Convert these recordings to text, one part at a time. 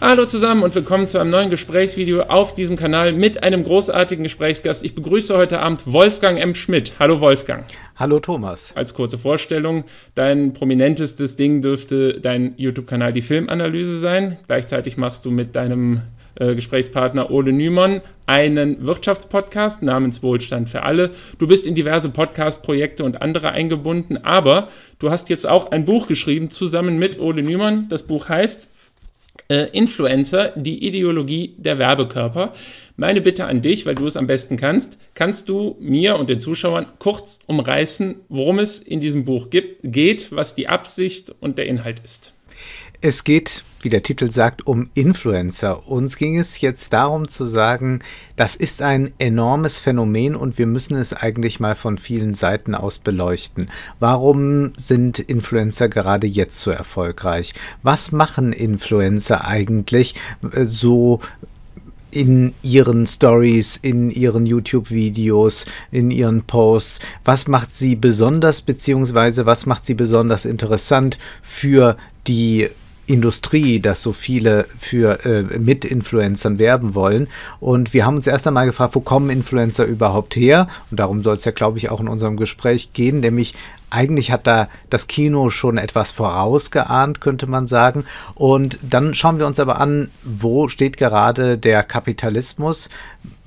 Hallo zusammen und willkommen zu einem neuen Gesprächsvideo auf diesem Kanal mit einem großartigen Gesprächsgast. Ich begrüße heute Abend Wolfgang M. Schmidt. Hallo Wolfgang. Hallo Thomas. Als kurze Vorstellung, dein prominentestes Ding dürfte dein YouTube-Kanal die Filmanalyse sein. Gleichzeitig machst du mit deinem äh, Gesprächspartner Ole Nymon einen Wirtschaftspodcast namens Wohlstand für alle. Du bist in diverse Podcast-Projekte und andere eingebunden, aber du hast jetzt auch ein Buch geschrieben zusammen mit Ole Nymon. Das Buch heißt äh, Influencer, die Ideologie der Werbekörper. Meine Bitte an dich, weil du es am besten kannst, kannst du mir und den Zuschauern kurz umreißen, worum es in diesem Buch gibt, geht, was die Absicht und der Inhalt ist. Es geht, wie der Titel sagt, um Influencer. Uns ging es jetzt darum zu sagen, das ist ein enormes Phänomen und wir müssen es eigentlich mal von vielen Seiten aus beleuchten. Warum sind Influencer gerade jetzt so erfolgreich? Was machen Influencer eigentlich äh, so in ihren Stories, in ihren YouTube-Videos, in ihren Posts? Was macht sie besonders, beziehungsweise was macht sie besonders interessant für die Industrie, dass so viele für äh, mit Influencern werben wollen. Und wir haben uns erst einmal gefragt, wo kommen Influencer überhaupt her? Und darum soll es ja, glaube ich, auch in unserem Gespräch gehen, nämlich eigentlich hat da das Kino schon etwas vorausgeahnt, könnte man sagen. Und dann schauen wir uns aber an, wo steht gerade der Kapitalismus,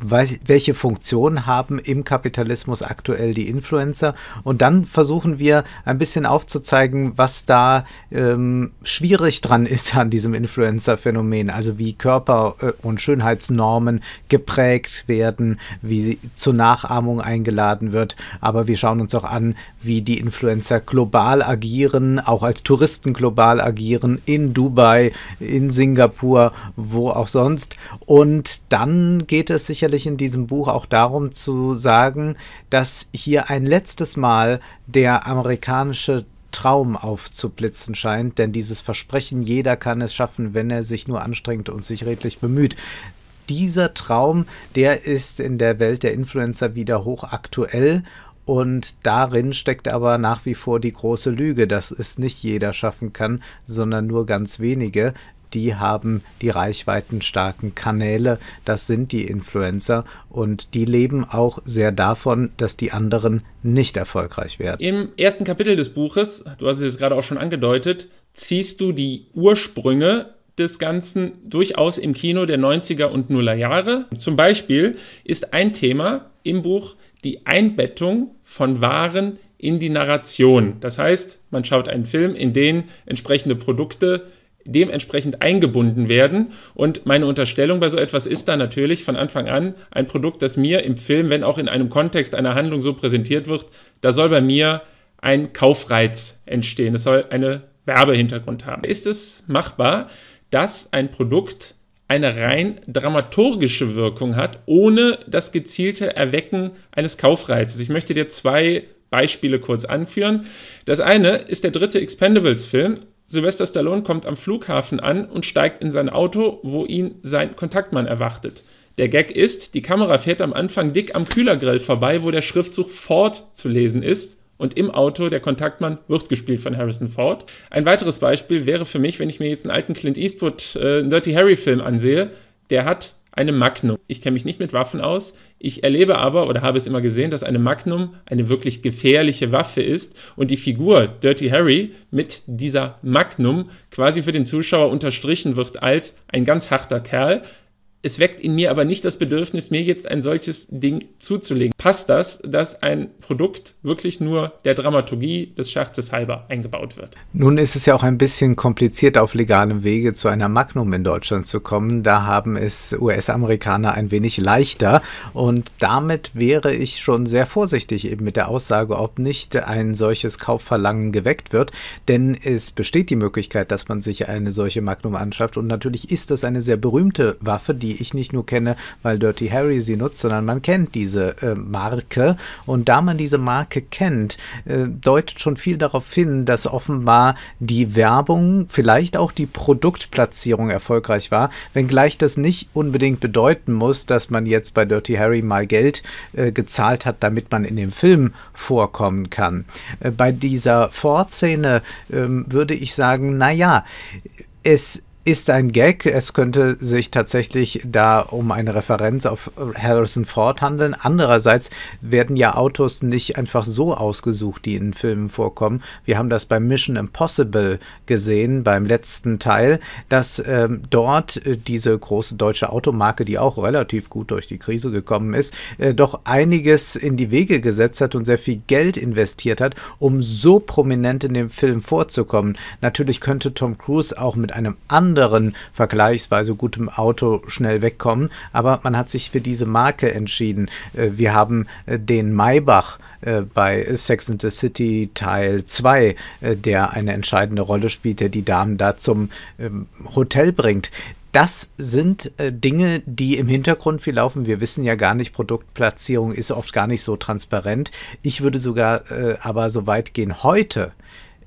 welche Funktion haben im Kapitalismus aktuell die Influencer. Und dann versuchen wir ein bisschen aufzuzeigen, was da ähm, schwierig dran ist an diesem Influencer-Phänomen. Also wie Körper- äh, und Schönheitsnormen geprägt werden, wie zur Nachahmung eingeladen wird. Aber wir schauen uns auch an, wie die Influencer Influencer global agieren, auch als Touristen global agieren, in Dubai, in Singapur, wo auch sonst. Und dann geht es sicherlich in diesem Buch auch darum zu sagen, dass hier ein letztes Mal der amerikanische Traum aufzublitzen scheint, denn dieses Versprechen, jeder kann es schaffen, wenn er sich nur anstrengt und sich redlich bemüht. Dieser Traum, der ist in der Welt der Influencer wieder hochaktuell und darin steckt aber nach wie vor die große Lüge, dass es nicht jeder schaffen kann, sondern nur ganz wenige. Die haben die reichweitenstarken Kanäle, das sind die Influencer und die leben auch sehr davon, dass die anderen nicht erfolgreich werden. Im ersten Kapitel des Buches, du hast es gerade auch schon angedeutet, ziehst du die Ursprünge des Ganzen durchaus im Kino der 90er und Nuller Jahre. Zum Beispiel ist ein Thema im Buch die Einbettung von Waren in die Narration. Das heißt, man schaut einen Film, in den entsprechende Produkte dementsprechend eingebunden werden. Und meine Unterstellung bei so etwas ist dann natürlich von Anfang an ein Produkt, das mir im Film, wenn auch in einem Kontext einer Handlung so präsentiert wird, da soll bei mir ein Kaufreiz entstehen. Es soll einen Werbehintergrund haben. Ist es machbar, dass ein Produkt eine rein dramaturgische Wirkung hat, ohne das gezielte Erwecken eines Kaufreizes. Ich möchte dir zwei Beispiele kurz anführen. Das eine ist der dritte Expendables-Film. Sylvester Stallone kommt am Flughafen an und steigt in sein Auto, wo ihn sein Kontaktmann erwartet. Der Gag ist, die Kamera fährt am Anfang dick am Kühlergrill vorbei, wo der Schriftzug Ford zu lesen ist und im Auto der Kontaktmann wird gespielt von Harrison Ford. Ein weiteres Beispiel wäre für mich, wenn ich mir jetzt einen alten Clint Eastwood äh, Dirty Harry Film ansehe, der hat eine Magnum. Ich kenne mich nicht mit Waffen aus. Ich erlebe aber oder habe es immer gesehen, dass eine Magnum eine wirklich gefährliche Waffe ist und die Figur Dirty Harry mit dieser Magnum quasi für den Zuschauer unterstrichen wird als ein ganz harter Kerl, es weckt in mir aber nicht das Bedürfnis, mir jetzt ein solches Ding zuzulegen. Passt das, dass ein Produkt wirklich nur der Dramaturgie des Scherzes halber eingebaut wird? Nun ist es ja auch ein bisschen kompliziert, auf legalem Wege zu einer Magnum in Deutschland zu kommen. Da haben es US-Amerikaner ein wenig leichter. Und damit wäre ich schon sehr vorsichtig eben mit der Aussage, ob nicht ein solches Kaufverlangen geweckt wird. Denn es besteht die Möglichkeit, dass man sich eine solche Magnum anschafft. Und natürlich ist das eine sehr berühmte Waffe, die die ich nicht nur kenne, weil Dirty Harry sie nutzt, sondern man kennt diese äh, Marke. Und da man diese Marke kennt, äh, deutet schon viel darauf hin, dass offenbar die Werbung, vielleicht auch die Produktplatzierung erfolgreich war, wenngleich das nicht unbedingt bedeuten muss, dass man jetzt bei Dirty Harry mal Geld äh, gezahlt hat, damit man in dem Film vorkommen kann. Äh, bei dieser Ford-Szene ähm, würde ich sagen, naja, es ist ist ein Gag. Es könnte sich tatsächlich da um eine Referenz auf Harrison Ford handeln. Andererseits werden ja Autos nicht einfach so ausgesucht, die in Filmen vorkommen. Wir haben das bei Mission Impossible gesehen, beim letzten Teil, dass ähm, dort äh, diese große deutsche Automarke, die auch relativ gut durch die Krise gekommen ist, äh, doch einiges in die Wege gesetzt hat und sehr viel Geld investiert hat, um so prominent in dem Film vorzukommen. Natürlich könnte Tom Cruise auch mit einem anderen anderen vergleichsweise gutem Auto schnell wegkommen. Aber man hat sich für diese Marke entschieden. Äh, wir haben äh, den Maybach äh, bei Sex and the City Teil 2, der eine entscheidende Rolle spielt, der die Damen da zum ähm, Hotel bringt. Das sind äh, Dinge, die im Hintergrund viel laufen. Wir wissen ja gar nicht, Produktplatzierung ist oft gar nicht so transparent. Ich würde sogar äh, aber so weit gehen heute,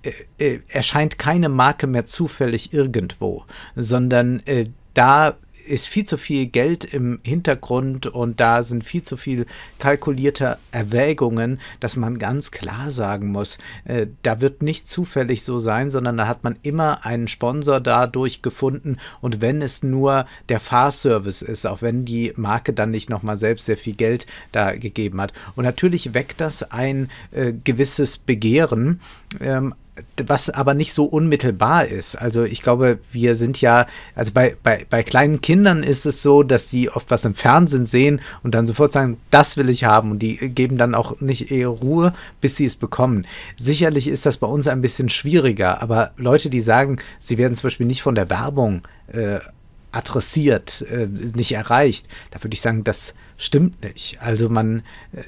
äh, äh, erscheint keine Marke mehr zufällig irgendwo, sondern äh, da ist viel zu viel Geld im Hintergrund und da sind viel zu viel kalkulierte Erwägungen, dass man ganz klar sagen muss, äh, da wird nicht zufällig so sein, sondern da hat man immer einen Sponsor dadurch gefunden und wenn es nur der Fahrservice ist, auch wenn die Marke dann nicht nochmal selbst sehr viel Geld da gegeben hat. Und natürlich weckt das ein äh, gewisses Begehren, ähm, was aber nicht so unmittelbar ist. Also ich glaube, wir sind ja, also bei, bei, bei kleinen Kindern ist es so, dass die oft was im Fernsehen sehen und dann sofort sagen, das will ich haben und die geben dann auch nicht eher Ruhe, bis sie es bekommen. Sicherlich ist das bei uns ein bisschen schwieriger, aber Leute, die sagen, sie werden zum Beispiel nicht von der Werbung äh, adressiert, äh, nicht erreicht, da würde ich sagen, das stimmt nicht. Also man äh,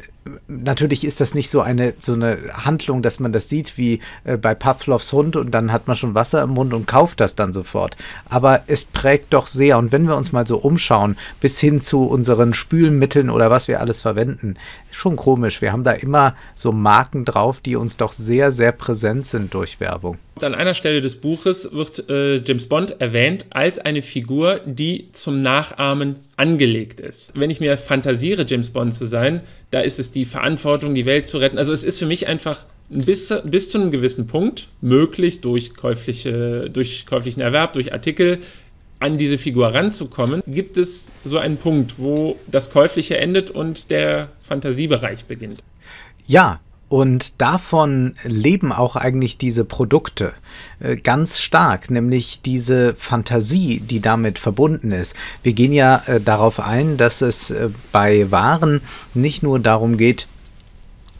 natürlich ist das nicht so eine so eine Handlung, dass man das sieht wie äh, bei Pavlovs Hund und dann hat man schon Wasser im Mund und kauft das dann sofort. Aber es prägt doch sehr und wenn wir uns mal so umschauen, bis hin zu unseren Spülmitteln oder was wir alles verwenden, schon komisch. Wir haben da immer so Marken drauf, die uns doch sehr sehr präsent sind durch Werbung. An einer Stelle des Buches wird äh, James Bond erwähnt als eine Figur, die zum Nachahmen angelegt ist. Wenn ich mir fantasiere, James Bond zu sein, da ist es die Verantwortung, die Welt zu retten. Also es ist für mich einfach bis, bis zu einem gewissen Punkt möglich, durch, käufliche, durch käuflichen Erwerb, durch Artikel an diese Figur ranzukommen. Gibt es so einen Punkt, wo das Käufliche endet und der Fantasiebereich beginnt? Ja, und davon leben auch eigentlich diese Produkte äh, ganz stark, nämlich diese Fantasie, die damit verbunden ist. Wir gehen ja äh, darauf ein, dass es äh, bei Waren nicht nur darum geht,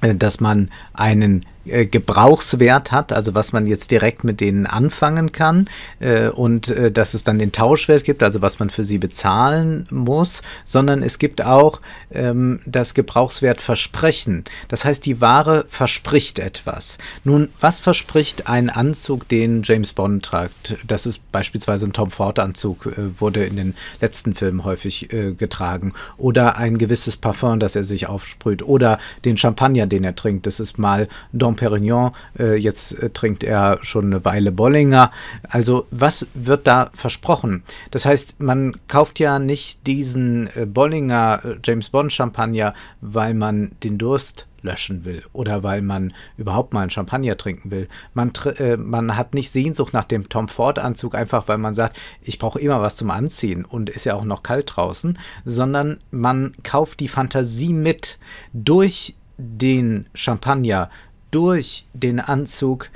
dass man einen äh, Gebrauchswert hat, also was man jetzt direkt mit denen anfangen kann äh, und äh, dass es dann den Tauschwert gibt, also was man für sie bezahlen muss, sondern es gibt auch ähm, das Gebrauchswertversprechen. Das heißt, die Ware verspricht etwas. Nun, was verspricht ein Anzug, den James Bond tragt? Das ist beispielsweise ein Tom Ford Anzug, äh, wurde in den letzten Filmen häufig äh, getragen oder ein gewisses Parfum, das er sich aufsprüht oder den Champagner, den er trinkt. Das ist mal Dom Grand Perignon, äh, jetzt äh, trinkt er schon eine Weile Bollinger. Also was wird da versprochen? Das heißt, man kauft ja nicht diesen äh, Bollinger James Bond Champagner, weil man den Durst löschen will oder weil man überhaupt mal einen Champagner trinken will. Man, äh, man hat nicht Sehnsucht nach dem Tom Ford-Anzug, einfach weil man sagt, ich brauche immer was zum Anziehen und ist ja auch noch kalt draußen, sondern man kauft die Fantasie mit durch den Champagner, durch den Anzug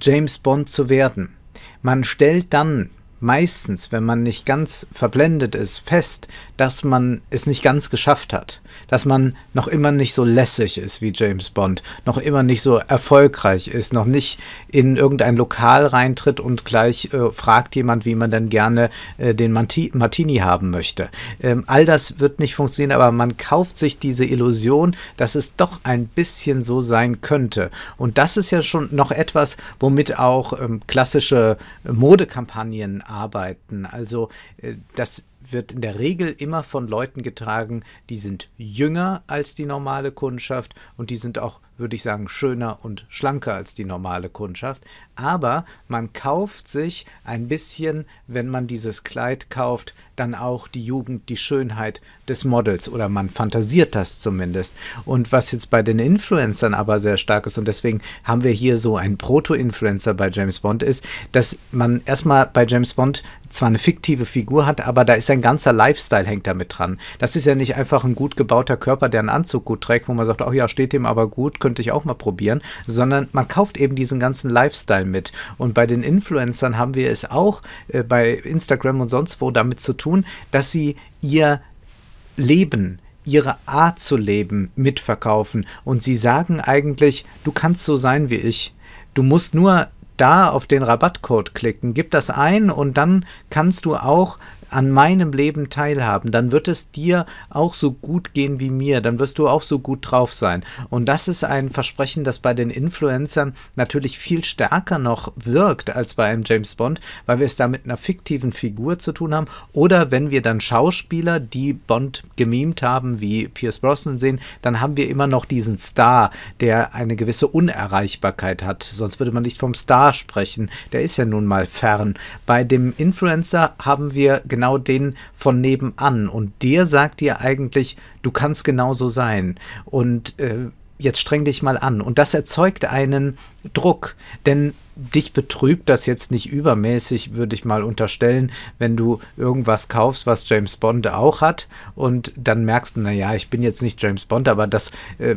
James Bond zu werden. Man stellt dann meistens, wenn man nicht ganz verblendet ist, fest, dass man es nicht ganz geschafft hat, dass man noch immer nicht so lässig ist wie James Bond, noch immer nicht so erfolgreich ist, noch nicht in irgendein Lokal reintritt und gleich äh, fragt jemand, wie man denn gerne äh, den Manti Martini haben möchte. Ähm, all das wird nicht funktionieren, aber man kauft sich diese Illusion, dass es doch ein bisschen so sein könnte. Und das ist ja schon noch etwas, womit auch ähm, klassische äh, Modekampagnen arbeiten. Also äh, das wird in der Regel immer von Leuten getragen, die sind jünger als die normale Kundschaft und die sind auch würde ich sagen, schöner und schlanker als die normale Kundschaft. Aber man kauft sich ein bisschen, wenn man dieses Kleid kauft, dann auch die Jugend, die Schönheit des Models oder man fantasiert das zumindest. Und was jetzt bei den Influencern aber sehr stark ist und deswegen haben wir hier so einen Proto-Influencer bei James Bond ist, dass man erstmal bei James Bond zwar eine fiktive Figur hat, aber da ist ein ganzer Lifestyle hängt damit dran. Das ist ja nicht einfach ein gut gebauter Körper, der einen Anzug gut trägt, wo man sagt, oh ja, steht dem aber gut, könnte ich auch mal probieren, sondern man kauft eben diesen ganzen Lifestyle mit. Und bei den Influencern haben wir es auch äh, bei Instagram und sonst wo damit zu tun, dass sie ihr Leben, ihre Art zu leben mitverkaufen. Und sie sagen eigentlich, du kannst so sein wie ich. Du musst nur da auf den Rabattcode klicken, gib das ein und dann kannst du auch an meinem Leben teilhaben, dann wird es dir auch so gut gehen wie mir, dann wirst du auch so gut drauf sein. Und das ist ein Versprechen, das bei den Influencern natürlich viel stärker noch wirkt als bei einem James Bond, weil wir es da mit einer fiktiven Figur zu tun haben. Oder wenn wir dann Schauspieler, die Bond gemimt haben, wie Pierce Brosnan sehen, dann haben wir immer noch diesen Star, der eine gewisse Unerreichbarkeit hat. Sonst würde man nicht vom Star sprechen. Der ist ja nun mal fern. Bei dem Influencer haben wir genau genau den von nebenan. Und der sagt dir eigentlich, du kannst genauso sein. Und äh, jetzt streng dich mal an. Und das erzeugt einen Druck. Denn dich betrübt das jetzt nicht übermäßig, würde ich mal unterstellen, wenn du irgendwas kaufst, was James Bond auch hat und dann merkst du, naja, ich bin jetzt nicht James Bond, aber das äh,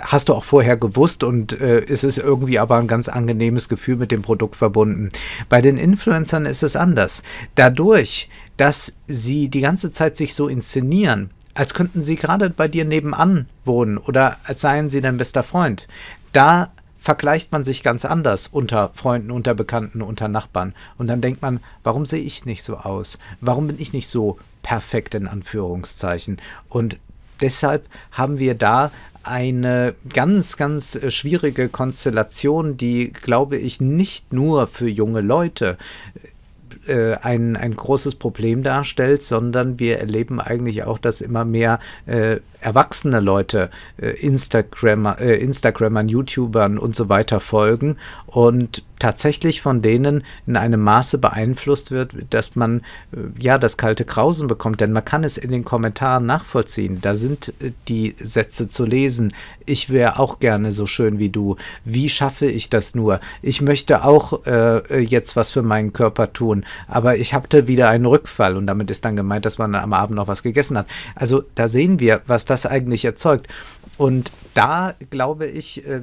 hast du auch vorher gewusst und äh, es ist irgendwie aber ein ganz angenehmes Gefühl mit dem Produkt verbunden. Bei den Influencern ist es anders. Dadurch, dass sie die ganze Zeit sich so inszenieren, als könnten sie gerade bei dir nebenan wohnen oder als seien sie dein bester Freund. Da vergleicht man sich ganz anders unter Freunden, unter Bekannten, unter Nachbarn. Und dann denkt man, warum sehe ich nicht so aus? Warum bin ich nicht so perfekt in Anführungszeichen? Und deshalb haben wir da eine ganz, ganz äh, schwierige Konstellation, die, glaube ich, nicht nur für junge Leute äh, ein, ein großes Problem darstellt, sondern wir erleben eigentlich auch, dass immer mehr äh, erwachsene Leute äh, Instagrammer, äh, Instagrammern, YouTubern und so weiter folgen und tatsächlich von denen in einem Maße beeinflusst wird, dass man äh, ja das kalte Krausen bekommt, denn man kann es in den Kommentaren nachvollziehen. Da sind äh, die Sätze zu lesen. Ich wäre auch gerne so schön wie du. Wie schaffe ich das nur? Ich möchte auch äh, jetzt was für meinen Körper tun, aber ich hatte wieder einen Rückfall und damit ist dann gemeint, dass man am Abend noch was gegessen hat. Also da sehen wir, was da das eigentlich erzeugt. Und da glaube ich, äh,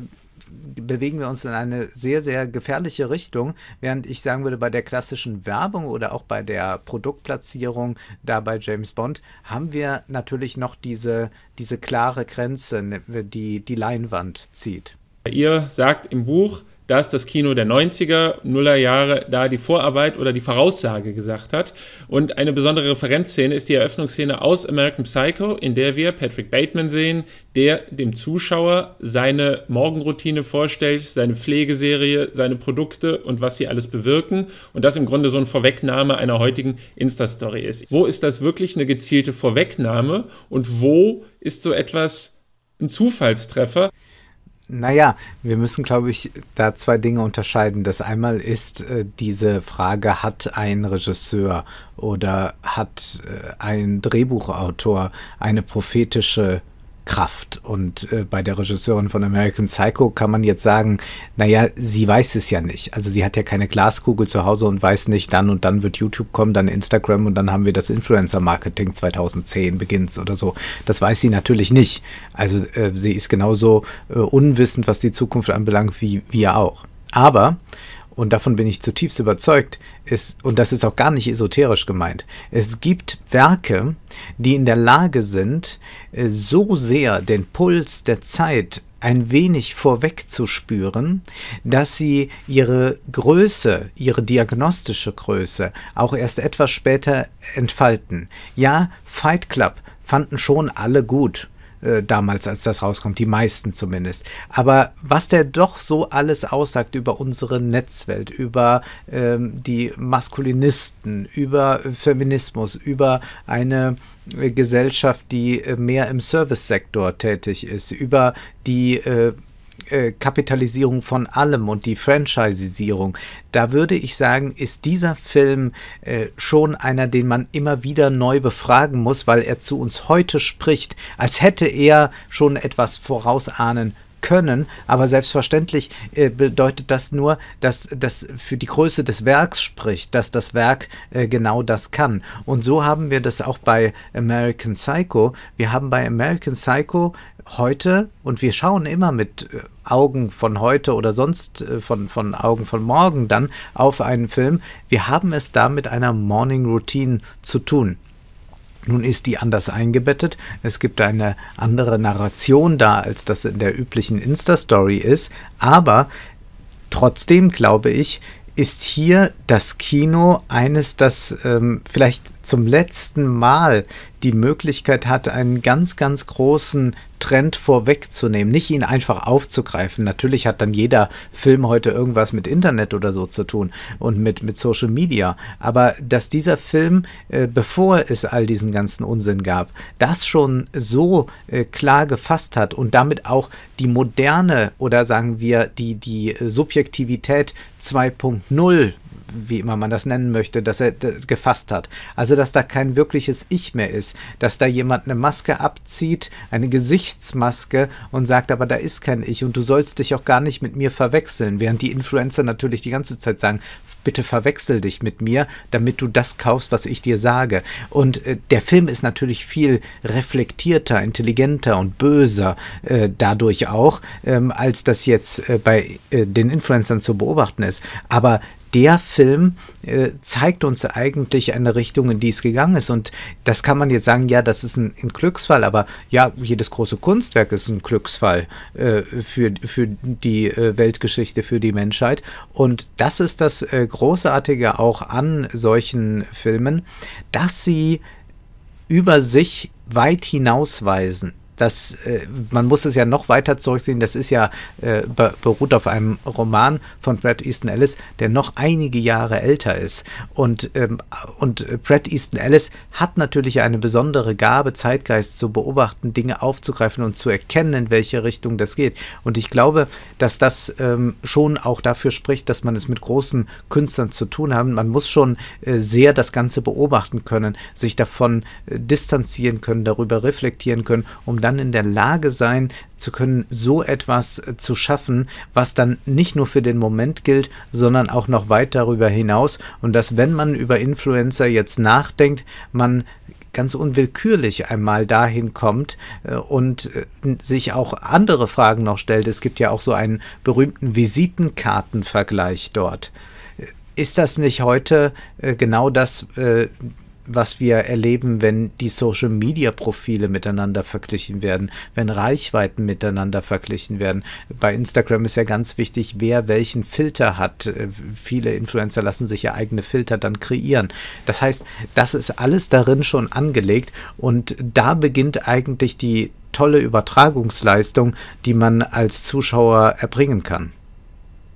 bewegen wir uns in eine sehr, sehr gefährliche Richtung, während ich sagen würde, bei der klassischen Werbung oder auch bei der Produktplatzierung, da bei James Bond, haben wir natürlich noch diese, diese klare Grenze, ne, die die Leinwand zieht. Ihr sagt im Buch, dass das Kino der 90er, Nuller Jahre da die Vorarbeit oder die Voraussage gesagt hat. Und eine besondere Referenzszene ist die Eröffnungsszene aus American Psycho, in der wir Patrick Bateman sehen, der dem Zuschauer seine Morgenroutine vorstellt, seine Pflegeserie, seine Produkte und was sie alles bewirken. Und das im Grunde so eine Vorwegnahme einer heutigen Insta-Story ist. Wo ist das wirklich eine gezielte Vorwegnahme und wo ist so etwas ein Zufallstreffer? Naja, wir müssen, glaube ich, da zwei Dinge unterscheiden. Das einmal ist äh, diese Frage, hat ein Regisseur oder hat äh, ein Drehbuchautor eine prophetische Kraft. Und äh, bei der Regisseurin von American Psycho kann man jetzt sagen, naja, sie weiß es ja nicht. Also sie hat ja keine Glaskugel zu Hause und weiß nicht, dann und dann wird YouTube kommen, dann Instagram und dann haben wir das Influencer-Marketing 2010 beginnt oder so. Das weiß sie natürlich nicht. Also äh, sie ist genauso äh, unwissend, was die Zukunft anbelangt, wie wir auch. Aber und davon bin ich zutiefst überzeugt, ist, und das ist auch gar nicht esoterisch gemeint, es gibt Werke, die in der Lage sind, äh, so sehr den Puls der Zeit ein wenig vorwegzuspüren, dass sie ihre Größe, ihre diagnostische Größe auch erst etwas später entfalten. Ja, Fight Club fanden schon alle gut. Äh, damals, als das rauskommt, die meisten zumindest. Aber was der doch so alles aussagt über unsere Netzwelt, über ähm, die Maskulinisten, über Feminismus, über eine äh, Gesellschaft, die äh, mehr im Service-Sektor tätig ist, über die äh, äh, Kapitalisierung von allem und die Franchisierung, da würde ich sagen, ist dieser Film äh, schon einer, den man immer wieder neu befragen muss, weil er zu uns heute spricht, als hätte er schon etwas vorausahnen können, aber selbstverständlich äh, bedeutet das nur, dass das für die Größe des Werks spricht, dass das Werk äh, genau das kann. Und so haben wir das auch bei American Psycho. Wir haben bei American Psycho heute und wir schauen immer mit äh, Augen von heute oder sonst äh, von, von Augen von morgen dann auf einen Film. Wir haben es da mit einer Morning Routine zu tun. Nun ist die anders eingebettet. Es gibt eine andere Narration da, als das in der üblichen Insta-Story ist. Aber trotzdem glaube ich, ist hier das Kino eines, das ähm, vielleicht zum letzten Mal die Möglichkeit hat, einen ganz, ganz großen Trend vorwegzunehmen, nicht ihn einfach aufzugreifen. Natürlich hat dann jeder Film heute irgendwas mit Internet oder so zu tun und mit, mit Social Media. Aber dass dieser Film, äh, bevor es all diesen ganzen Unsinn gab, das schon so äh, klar gefasst hat und damit auch die moderne oder sagen wir die, die äh, Subjektivität 2.0 wie immer man das nennen möchte, dass er gefasst hat. Also, dass da kein wirkliches Ich mehr ist, dass da jemand eine Maske abzieht, eine Gesichtsmaske und sagt, aber da ist kein Ich und du sollst dich auch gar nicht mit mir verwechseln, während die Influencer natürlich die ganze Zeit sagen, bitte verwechsel dich mit mir, damit du das kaufst, was ich dir sage. Und äh, der Film ist natürlich viel reflektierter, intelligenter und böser äh, dadurch auch, ähm, als das jetzt äh, bei äh, den Influencern zu beobachten ist. Aber der Film äh, zeigt uns eigentlich eine Richtung, in die es gegangen ist. Und das kann man jetzt sagen, ja, das ist ein, ein Glücksfall, aber ja, jedes große Kunstwerk ist ein Glücksfall äh, für, für die äh, Weltgeschichte, für die Menschheit. Und das ist das äh, Großartige auch an solchen Filmen, dass sie über sich weit hinausweisen das, äh, man muss es ja noch weiter zurücksehen, das ist ja, äh, beruht auf einem Roman von Brad Easton Ellis, der noch einige Jahre älter ist. Und, ähm, und Brad Easton Ellis hat natürlich eine besondere Gabe, Zeitgeist zu beobachten, Dinge aufzugreifen und zu erkennen, in welche Richtung das geht. Und ich glaube, dass das ähm, schon auch dafür spricht, dass man es mit großen Künstlern zu tun hat. Man muss schon äh, sehr das Ganze beobachten können, sich davon äh, distanzieren können, darüber reflektieren können, um dann in der Lage sein zu können, so etwas äh, zu schaffen, was dann nicht nur für den Moment gilt, sondern auch noch weit darüber hinaus. Und dass, wenn man über Influencer jetzt nachdenkt, man ganz unwillkürlich einmal dahin kommt äh, und äh, sich auch andere Fragen noch stellt. Es gibt ja auch so einen berühmten Visitenkartenvergleich dort. Äh, ist das nicht heute genau das, was wir erleben, wenn die Social-Media-Profile miteinander verglichen werden, wenn Reichweiten miteinander verglichen werden. Bei Instagram ist ja ganz wichtig, wer welchen Filter hat. Äh, viele Influencer lassen sich ja eigene Filter dann kreieren. Das heißt, das ist alles darin schon angelegt und da beginnt eigentlich die tolle Übertragungsleistung, die man als Zuschauer erbringen kann.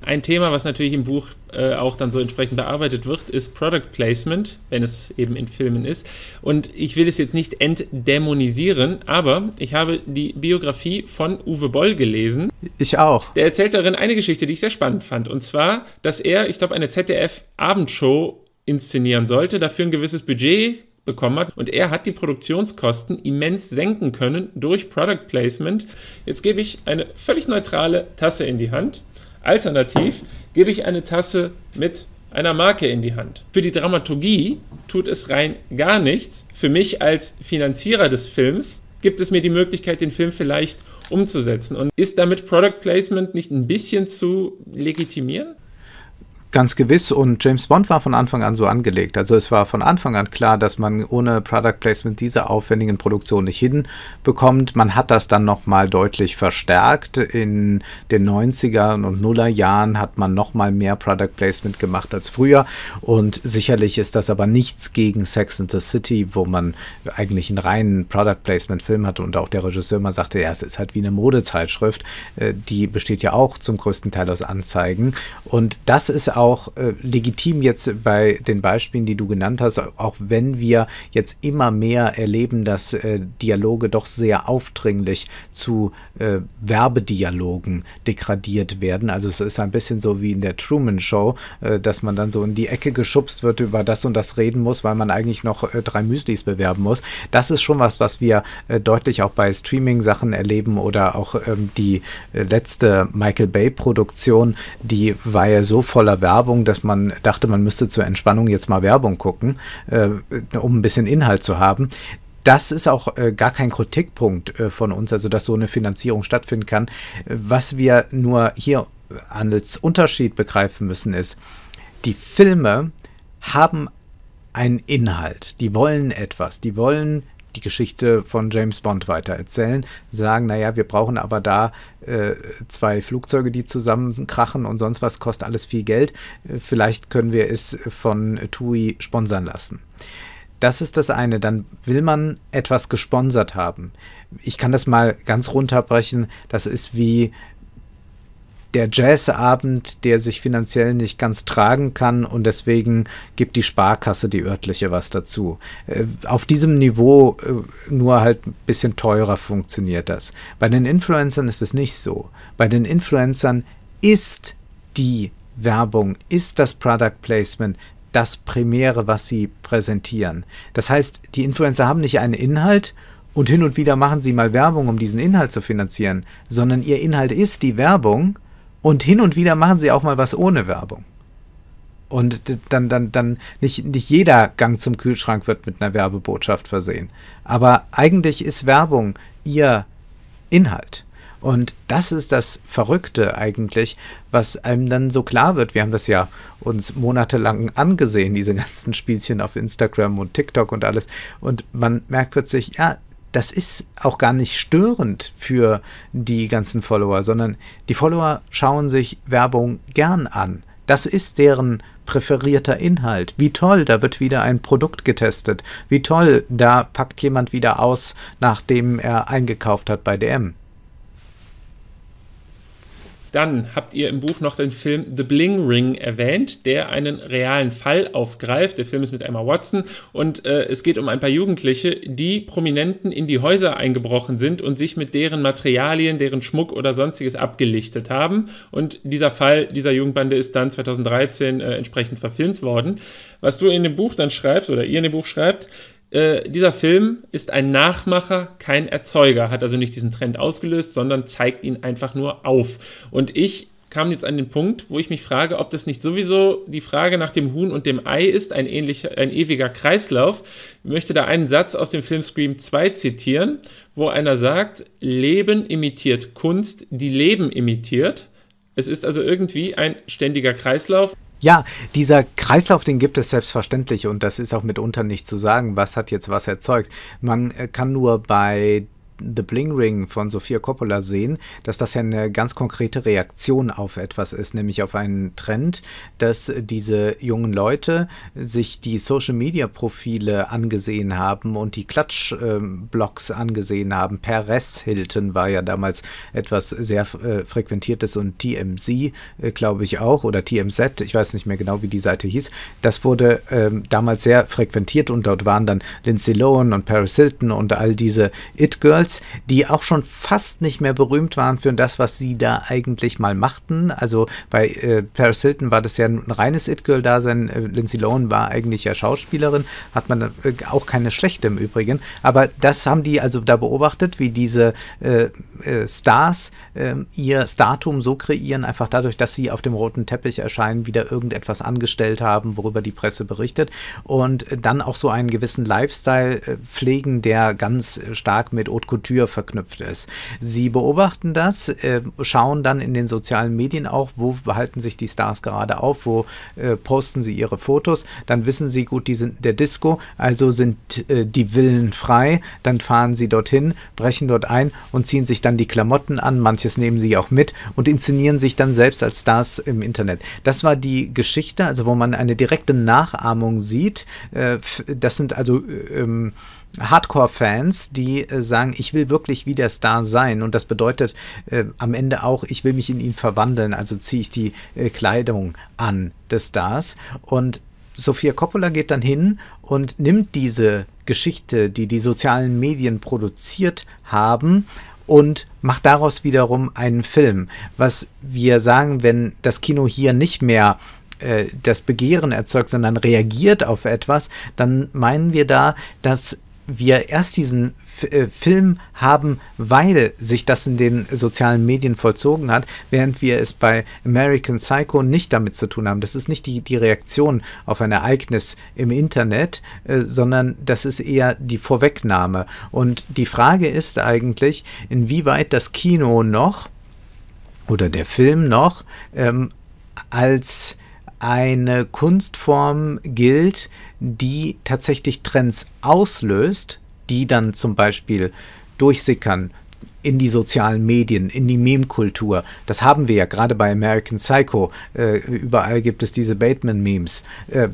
Ein Thema, was natürlich im Buch äh, auch dann so entsprechend bearbeitet wird, ist Product Placement, wenn es eben in Filmen ist. Und ich will es jetzt nicht entdämonisieren, aber ich habe die Biografie von Uwe Boll gelesen. Ich auch. Der erzählt darin eine Geschichte, die ich sehr spannend fand. Und zwar, dass er, ich glaube, eine ZDF-Abendshow inszenieren sollte, dafür ein gewisses Budget bekommen hat. Und er hat die Produktionskosten immens senken können durch Product Placement. Jetzt gebe ich eine völlig neutrale Tasse in die Hand. Alternativ gebe ich eine Tasse mit einer Marke in die Hand. Für die Dramaturgie tut es rein gar nichts. Für mich als Finanzierer des Films gibt es mir die Möglichkeit, den Film vielleicht umzusetzen. Und ist damit Product Placement nicht ein bisschen zu legitimieren? Ganz gewiss und James Bond war von Anfang an so angelegt. Also es war von Anfang an klar, dass man ohne Product Placement diese aufwendigen Produktionen nicht hinbekommt. Man hat das dann nochmal deutlich verstärkt. In den 90er und Nuller Jahren hat man nochmal mehr Product Placement gemacht als früher und sicherlich ist das aber nichts gegen Sex and the City, wo man eigentlich einen reinen Product Placement Film hatte und auch der Regisseur mal sagte, ja, es ist halt wie eine Modezeitschrift, äh, die besteht ja auch zum größten Teil aus Anzeigen und das ist auch auch äh, legitim jetzt bei den Beispielen, die du genannt hast, auch wenn wir jetzt immer mehr erleben, dass äh, Dialoge doch sehr aufdringlich zu äh, Werbedialogen degradiert werden. Also es ist ein bisschen so wie in der Truman Show, äh, dass man dann so in die Ecke geschubst wird, über das und das reden muss, weil man eigentlich noch äh, drei Müslis bewerben muss. Das ist schon was, was wir äh, deutlich auch bei Streaming-Sachen erleben oder auch ähm, die letzte Michael Bay-Produktion, die war ja so voller Werbung. Werbung, dass man dachte, man müsste zur Entspannung jetzt mal Werbung gucken, äh, um ein bisschen Inhalt zu haben das ist auch äh, gar kein Kritikpunkt äh, von uns, also dass so eine Finanzierung stattfinden kann. Was wir nur hier als Unterschied begreifen müssen, ist, die Filme haben einen Inhalt, die wollen etwas, die wollen die Geschichte von James Bond weitererzählen. Sie sagen, naja, wir brauchen aber da äh, zwei Flugzeuge, die zusammenkrachen und sonst was kostet alles viel Geld. Äh, vielleicht können wir es von TUI sponsern lassen. Das ist das eine. Dann will man etwas gesponsert haben. Ich kann das mal ganz runterbrechen. Das ist wie der Jazzabend, der sich finanziell nicht ganz tragen kann und deswegen gibt die Sparkasse die örtliche was dazu. Äh, auf diesem Niveau äh, nur halt ein bisschen teurer funktioniert das. Bei den Influencern ist es nicht so. Bei den Influencern ist die Werbung, ist das Product Placement das Primäre, was sie präsentieren. Das heißt, die Influencer haben nicht einen Inhalt, und hin und wieder machen sie mal Werbung, um diesen Inhalt zu finanzieren, sondern ihr Inhalt ist die Werbung und hin und wieder machen sie auch mal was ohne Werbung. Und dann, dann, dann, nicht, nicht jeder Gang zum Kühlschrank wird mit einer Werbebotschaft versehen. Aber eigentlich ist Werbung ihr Inhalt. Und das ist das Verrückte eigentlich, was einem dann so klar wird. Wir haben das ja uns monatelang angesehen, diese ganzen Spielchen auf Instagram und TikTok und alles. Und man merkt plötzlich, ja, das ist auch gar nicht störend für die ganzen Follower, sondern die Follower schauen sich Werbung gern an. Das ist deren präferierter Inhalt. Wie toll, da wird wieder ein Produkt getestet. Wie toll, da packt jemand wieder aus, nachdem er eingekauft hat bei DM. Dann habt ihr im Buch noch den Film The Bling Ring erwähnt, der einen realen Fall aufgreift. Der Film ist mit Emma Watson und äh, es geht um ein paar Jugendliche, die Prominenten in die Häuser eingebrochen sind und sich mit deren Materialien, deren Schmuck oder sonstiges abgelichtet haben. Und dieser Fall dieser Jugendbande ist dann 2013 äh, entsprechend verfilmt worden. Was du in dem Buch dann schreibst oder ihr in dem Buch schreibt, äh, dieser Film ist ein Nachmacher, kein Erzeuger, hat also nicht diesen Trend ausgelöst, sondern zeigt ihn einfach nur auf. Und ich kam jetzt an den Punkt, wo ich mich frage, ob das nicht sowieso die Frage nach dem Huhn und dem Ei ist, ein, ähnlicher, ein ewiger Kreislauf. Ich möchte da einen Satz aus dem Film Scream 2 zitieren, wo einer sagt, Leben imitiert Kunst, die Leben imitiert. Es ist also irgendwie ein ständiger Kreislauf. Ja, dieser Kreislauf, den gibt es selbstverständlich und das ist auch mitunter nicht zu sagen, was hat jetzt was erzeugt. Man äh, kann nur bei The Bling Ring von Sofia Coppola sehen, dass das ja eine ganz konkrete Reaktion auf etwas ist, nämlich auf einen Trend, dass diese jungen Leute sich die Social-Media-Profile angesehen haben und die Klatschblogs ähm, angesehen haben. Peres Hilton war ja damals etwas sehr äh, frequentiertes und TMZ, äh, glaube ich auch, oder TMZ, ich weiß nicht mehr genau, wie die Seite hieß. Das wurde äh, damals sehr frequentiert und dort waren dann Lindsay Lohan und Paris Hilton und all diese It-Girls Royals, die auch schon fast nicht mehr berühmt waren für das, was sie da eigentlich mal machten. Also bei äh, Paris Hilton war das ja ein reines It-Girl-Dasein. Äh, Lindsay Lohan war eigentlich ja Schauspielerin, hat man äh, auch keine schlechte im Übrigen. Aber das haben die also da beobachtet, wie diese äh, äh, Stars ähm, ihr Statum so kreieren, einfach dadurch, dass sie auf dem roten Teppich erscheinen, wieder irgendetwas angestellt haben, worüber die Presse berichtet. Und äh, dann auch so einen gewissen Lifestyle pflegen, der ganz stark mit Haute Couture verknüpft ist. Sie beobachten das, äh, schauen dann in den sozialen Medien auch, wo behalten sich die Stars gerade auf, wo äh, posten sie ihre Fotos, dann wissen sie gut, die sind der Disco, also sind äh, die Villen frei, dann fahren sie dorthin, brechen dort ein und ziehen sich dann die Klamotten an, manches nehmen sie auch mit und inszenieren sich dann selbst als Stars im Internet. Das war die Geschichte, also wo man eine direkte Nachahmung sieht. Äh, das sind also äh, ähm, Hardcore-Fans, die äh, sagen, ich will wirklich wie der Star sein. Und das bedeutet äh, am Ende auch, ich will mich in ihn verwandeln. Also ziehe ich die äh, Kleidung an des Stars. Und Sophia Coppola geht dann hin und nimmt diese Geschichte, die die sozialen Medien produziert haben, und macht daraus wiederum einen Film. Was wir sagen, wenn das Kino hier nicht mehr äh, das Begehren erzeugt, sondern reagiert auf etwas, dann meinen wir da, dass wir erst diesen F äh, Film haben, weil sich das in den sozialen Medien vollzogen hat, während wir es bei American Psycho nicht damit zu tun haben. Das ist nicht die, die Reaktion auf ein Ereignis im Internet, äh, sondern das ist eher die Vorwegnahme. Und die Frage ist eigentlich, inwieweit das Kino noch oder der Film noch ähm, als eine Kunstform gilt, die tatsächlich Trends auslöst, die dann zum Beispiel durchsickern in die sozialen Medien, in die Meme-Kultur. Das haben wir ja gerade bei American Psycho. Äh, überall gibt es diese Bateman-Memes. Äh,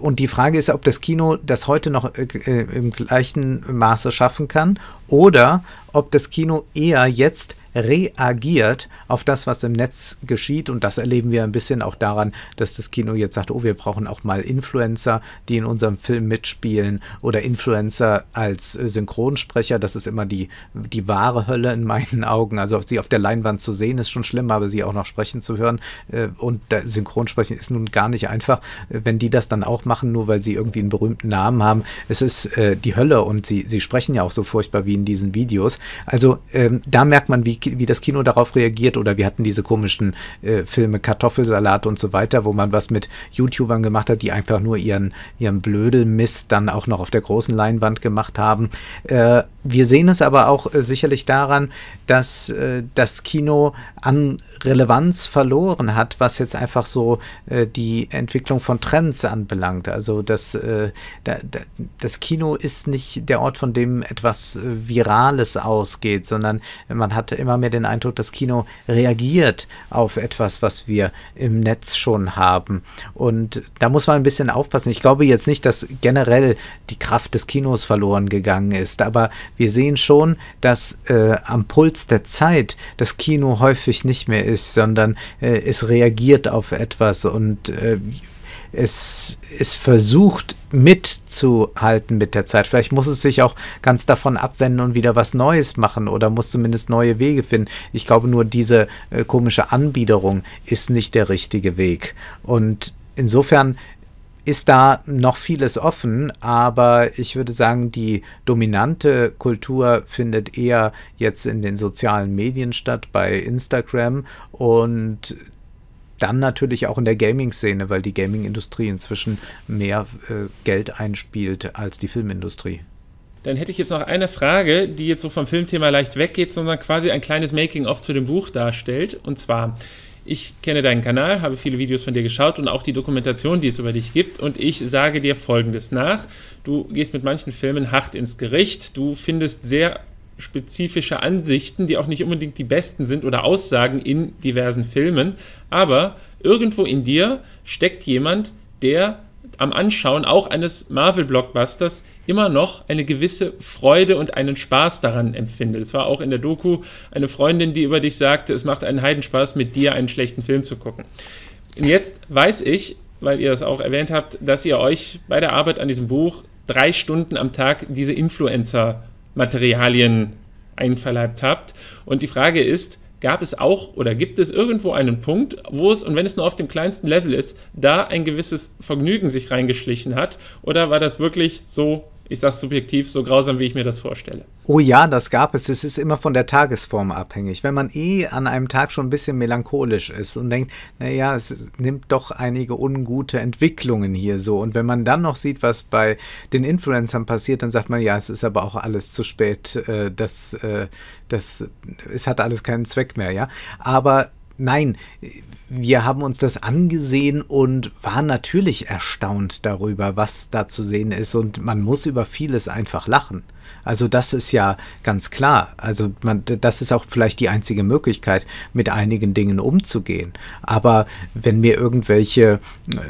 und die Frage ist, ob das Kino das heute noch äh, äh im gleichen Maße schaffen kann oder ob das Kino eher jetzt reagiert auf das, was im Netz geschieht. Und das erleben wir ein bisschen auch daran, dass das Kino jetzt sagt, oh, wir brauchen auch mal Influencer, die in unserem Film mitspielen oder Influencer als Synchronsprecher. Das ist immer die, die wahre Hölle in meinen Augen. Also sie auf der Leinwand zu sehen ist schon schlimm, aber sie auch noch sprechen zu hören äh, und Synchronsprechen ist nun gar nicht einfach. Äh, wenn die das dann auch machen, nur weil sie irgendwie einen berühmten Namen haben, es ist äh, die Hölle und sie, sie sprechen ja auch so furchtbar wie in diesen Videos. Also ähm, da merkt man, wie wie das Kino darauf reagiert. Oder wir hatten diese komischen äh, Filme Kartoffelsalat und so weiter, wo man was mit YouTubern gemacht hat, die einfach nur ihren, ihren Blödelmist dann auch noch auf der großen Leinwand gemacht haben. Äh, wir sehen es aber auch äh, sicherlich daran, dass äh, das Kino an Relevanz verloren hat, was jetzt einfach so äh, die Entwicklung von Trends anbelangt. Also das, äh, da, da, das Kino ist nicht der Ort, von dem etwas äh, Virales ausgeht, sondern man hat immer mehr den Eindruck, das Kino reagiert auf etwas, was wir im Netz schon haben. Und da muss man ein bisschen aufpassen. Ich glaube jetzt nicht, dass generell die Kraft des Kinos verloren gegangen ist, aber wir sehen schon, dass äh, am Puls der Zeit das Kino häufig nicht mehr ist, sondern äh, es reagiert auf etwas und äh, es, es versucht mitzuhalten mit der Zeit. Vielleicht muss es sich auch ganz davon abwenden und wieder was Neues machen oder muss zumindest neue Wege finden. Ich glaube nur, diese äh, komische Anbiederung ist nicht der richtige Weg. Und insofern ist da noch vieles offen, aber ich würde sagen, die dominante Kultur findet eher jetzt in den sozialen Medien statt, bei Instagram und dann natürlich auch in der Gaming-Szene, weil die Gaming-Industrie inzwischen mehr äh, Geld einspielt als die Filmindustrie. Dann hätte ich jetzt noch eine Frage, die jetzt so vom Filmthema leicht weggeht, sondern quasi ein kleines Making-of zu dem Buch darstellt. Und zwar, ich kenne deinen Kanal, habe viele Videos von dir geschaut und auch die Dokumentation, die es über dich gibt. Und ich sage dir Folgendes nach. Du gehst mit manchen Filmen hart ins Gericht. Du findest sehr spezifische Ansichten, die auch nicht unbedingt die besten sind oder Aussagen in diversen Filmen. Aber irgendwo in dir steckt jemand, der am Anschauen auch eines Marvel-Blockbusters immer noch eine gewisse Freude und einen Spaß daran empfinde. Es war auch in der Doku eine Freundin, die über dich sagte, es macht einen Heidenspaß, mit dir einen schlechten Film zu gucken. Und jetzt weiß ich, weil ihr das auch erwähnt habt, dass ihr euch bei der Arbeit an diesem Buch drei Stunden am Tag diese Influencer-Materialien einverleibt habt. Und die Frage ist, gab es auch oder gibt es irgendwo einen Punkt, wo es, und wenn es nur auf dem kleinsten Level ist, da ein gewisses Vergnügen sich reingeschlichen hat? Oder war das wirklich so ich sage subjektiv, so grausam, wie ich mir das vorstelle. Oh ja, das gab es. Es ist immer von der Tagesform abhängig. Wenn man eh an einem Tag schon ein bisschen melancholisch ist und denkt, naja, es nimmt doch einige ungute Entwicklungen hier so. Und wenn man dann noch sieht, was bei den Influencern passiert, dann sagt man, ja, es ist aber auch alles zu spät. Äh, das, äh, das, es hat alles keinen Zweck mehr, ja. Aber Nein, wir haben uns das angesehen und waren natürlich erstaunt darüber, was da zu sehen ist. Und man muss über vieles einfach lachen. Also das ist ja ganz klar. Also man, das ist auch vielleicht die einzige Möglichkeit, mit einigen Dingen umzugehen. Aber wenn mir irgendwelche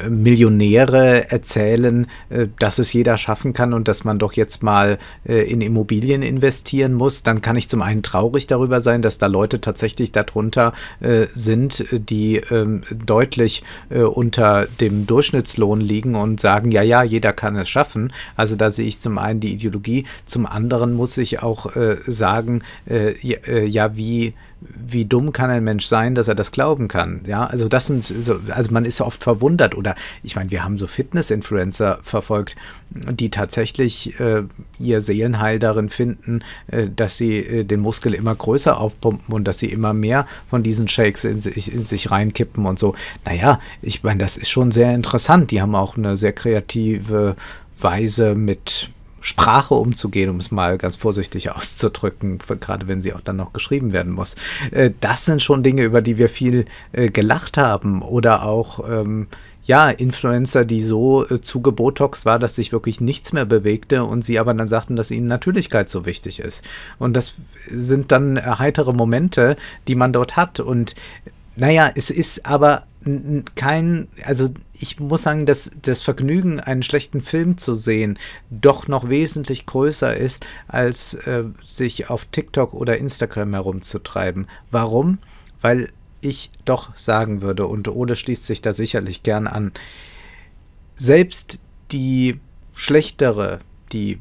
äh, Millionäre erzählen, äh, dass es jeder schaffen kann und dass man doch jetzt mal äh, in Immobilien investieren muss, dann kann ich zum einen traurig darüber sein, dass da Leute tatsächlich darunter sind, die ähm, deutlich unter dem Durchschnittslohn liegen und sagen, ja, ja, jeder kann es schaffen. Also da sehe ich zum einen die Ideologie, zum anderen muss ich auch äh, sagen, äh, äh, ja, wie, wie dumm kann ein Mensch sein, dass er das glauben kann. Ja, also das sind so, also man ist ja oft verwundert oder ich meine, wir haben so Fitness-Influencer verfolgt, die tatsächlich äh, ihr Seelenheil darin finden, äh, dass sie äh, den Muskel immer größer aufpumpen und dass sie immer mehr von diesen Shakes in in sich reinkippen und so. Naja, ich meine, das ist schon sehr interessant. Die haben auch eine sehr kreative Weise mit Sprache umzugehen, um es mal ganz vorsichtig auszudrücken, gerade wenn sie auch dann noch geschrieben werden muss. Äh, das sind schon Dinge, über die wir viel äh, gelacht haben oder auch ähm, ja, Influencer, die so äh, zu Gebotox war, dass sich wirklich nichts mehr bewegte und sie aber dann sagten, dass ihnen Natürlichkeit so wichtig ist. Und das sind dann heitere Momente, die man dort hat. Und naja, es ist aber kein, also ich muss sagen, dass das Vergnügen, einen schlechten Film zu sehen, doch noch wesentlich größer ist, als äh, sich auf TikTok oder Instagram herumzutreiben. Warum? Weil ich doch sagen würde, und Ole schließt sich da sicherlich gern an, selbst die schlechtere, die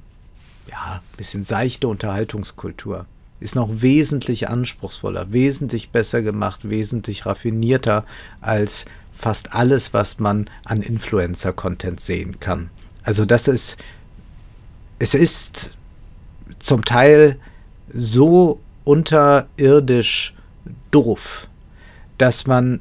ja, bisschen seichte Unterhaltungskultur ist noch wesentlich anspruchsvoller, wesentlich besser gemacht, wesentlich raffinierter als fast alles, was man an Influencer-Content sehen kann. Also das ist, es ist zum Teil so unterirdisch doof, dass man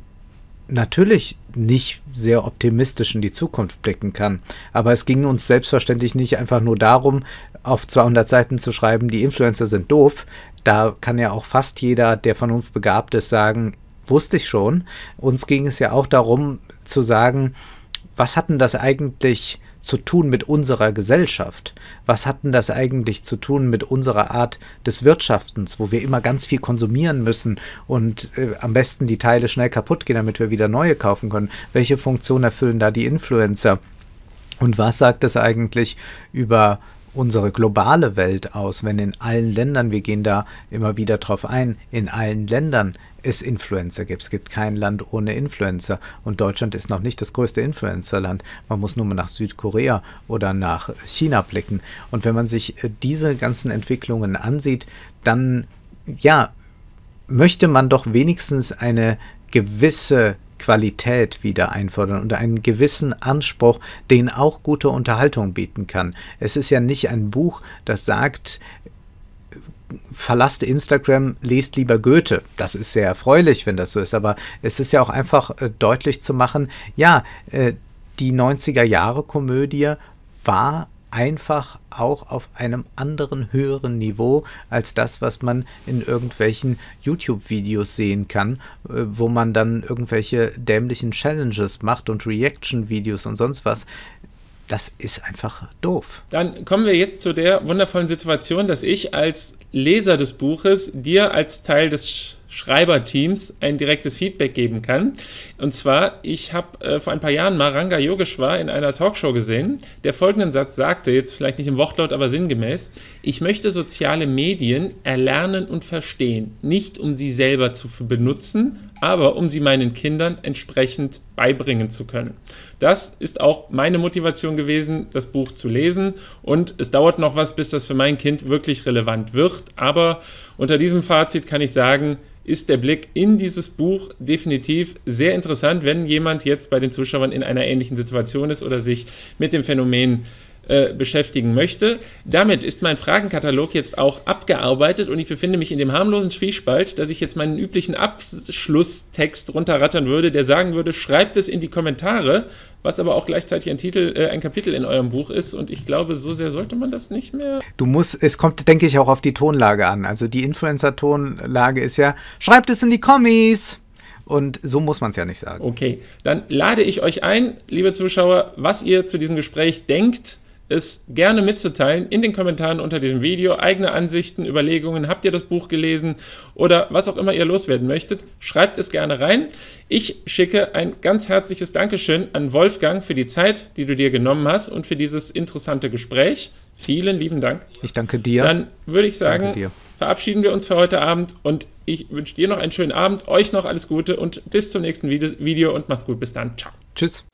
natürlich nicht sehr optimistisch in die Zukunft blicken kann. Aber es ging uns selbstverständlich nicht einfach nur darum, auf 200 Seiten zu schreiben, die Influencer sind doof, da kann ja auch fast jeder, der vernunftbegabt ist, sagen, wusste ich schon. Uns ging es ja auch darum zu sagen, was hatten das eigentlich zu tun mit unserer Gesellschaft? Was hatten das eigentlich zu tun mit unserer Art des Wirtschaftens, wo wir immer ganz viel konsumieren müssen und äh, am besten die Teile schnell kaputt gehen, damit wir wieder neue kaufen können? Welche Funktion erfüllen da die Influencer? Und was sagt es eigentlich über unsere globale Welt aus, wenn in allen Ländern, wir gehen da immer wieder drauf ein, in allen Ländern es Influencer gibt. Es gibt kein Land ohne Influencer. Und Deutschland ist noch nicht das größte Influencerland. Man muss nur mal nach Südkorea oder nach China blicken. Und wenn man sich äh, diese ganzen Entwicklungen ansieht, dann ja, möchte man doch wenigstens eine gewisse Qualität wieder einfordern und einen gewissen Anspruch, den auch gute Unterhaltung bieten kann. Es ist ja nicht ein Buch, das sagt, verlasst Instagram, lest lieber Goethe. Das ist sehr erfreulich, wenn das so ist, aber es ist ja auch einfach äh, deutlich zu machen, ja, äh, die 90er Jahre Komödie war einfach auch auf einem anderen höheren Niveau als das, was man in irgendwelchen YouTube-Videos sehen kann, äh, wo man dann irgendwelche dämlichen Challenges macht und Reaction-Videos und sonst was. Das ist einfach doof. Dann kommen wir jetzt zu der wundervollen Situation, dass ich als Leser des Buches dir als Teil des Schreiberteams ein direktes Feedback geben kann. Und zwar, ich habe äh, vor ein paar Jahren Maranga Yogeshwar in einer Talkshow gesehen, der folgenden Satz sagte, jetzt vielleicht nicht im Wortlaut, aber sinngemäß, ich möchte soziale Medien erlernen und verstehen, nicht um sie selber zu benutzen, aber um sie meinen Kindern entsprechend beibringen zu können. Das ist auch meine Motivation gewesen, das Buch zu lesen. Und es dauert noch was, bis das für mein Kind wirklich relevant wird. Aber unter diesem Fazit kann ich sagen, ist der Blick in dieses Buch definitiv sehr interessant, wenn jemand jetzt bei den Zuschauern in einer ähnlichen Situation ist oder sich mit dem Phänomen äh, beschäftigen möchte. Damit ist mein Fragenkatalog jetzt auch abgearbeitet und ich befinde mich in dem harmlosen Zwiespalt, dass ich jetzt meinen üblichen Abschlusstext runterrattern würde, der sagen würde, schreibt es in die Kommentare, was aber auch gleichzeitig ein Titel, äh, ein Kapitel in eurem Buch ist. Und ich glaube, so sehr sollte man das nicht mehr. Du musst, es kommt, denke ich, auch auf die Tonlage an. Also die Influencer-Tonlage ist ja, schreibt es in die Kommis. Und so muss man es ja nicht sagen. Okay, dann lade ich euch ein, liebe Zuschauer, was ihr zu diesem Gespräch denkt es gerne mitzuteilen in den Kommentaren unter diesem Video. Eigene Ansichten, Überlegungen, habt ihr das Buch gelesen oder was auch immer ihr loswerden möchtet, schreibt es gerne rein. Ich schicke ein ganz herzliches Dankeschön an Wolfgang für die Zeit, die du dir genommen hast und für dieses interessante Gespräch. Vielen lieben Dank. Ich danke dir. Dann würde ich sagen, verabschieden wir uns für heute Abend und ich wünsche dir noch einen schönen Abend, euch noch alles Gute und bis zum nächsten Video und macht's gut. Bis dann. Ciao. Tschüss.